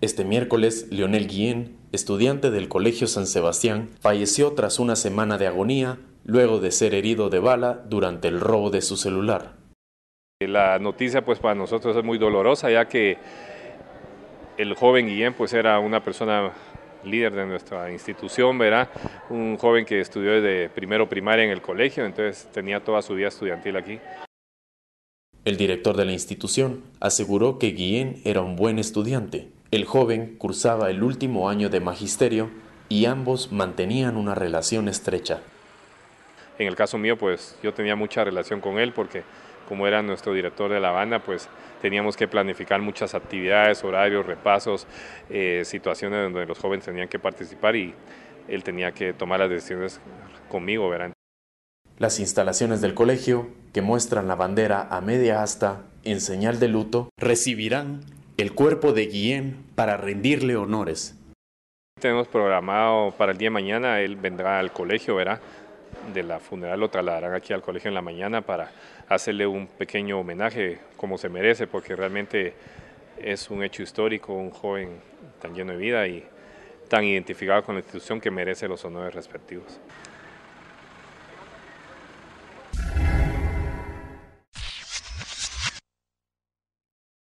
Este miércoles, Leonel Guillén, estudiante del Colegio San Sebastián, falleció tras una semana de agonía luego de ser herido de bala durante el robo de su celular. Eh, la noticia pues para nosotros es muy dolorosa ya que el joven Guillén pues era una persona líder de nuestra institución, ¿verdad? Un joven que estudió desde primero primaria en el colegio, entonces tenía toda su vida estudiantil aquí. El director de la institución aseguró que Guillén era un buen estudiante, el joven cursaba el último año de magisterio y ambos mantenían una relación estrecha. En el caso mío, pues yo tenía mucha relación con él porque como era nuestro director de La banda, pues teníamos que planificar muchas actividades, horarios, repasos, eh, situaciones donde los jóvenes tenían que participar y él tenía que tomar las decisiones conmigo, verán. Las instalaciones del colegio, que muestran la bandera a media asta en señal de luto, recibirán el cuerpo de Guillén para rendirle honores. Tenemos programado para el día de mañana, él vendrá al colegio, verá, de la funeral lo trasladarán aquí al colegio en la mañana para hacerle un pequeño homenaje como se merece, porque realmente es un hecho histórico, un joven tan lleno de vida y tan identificado con la institución que merece los honores respectivos.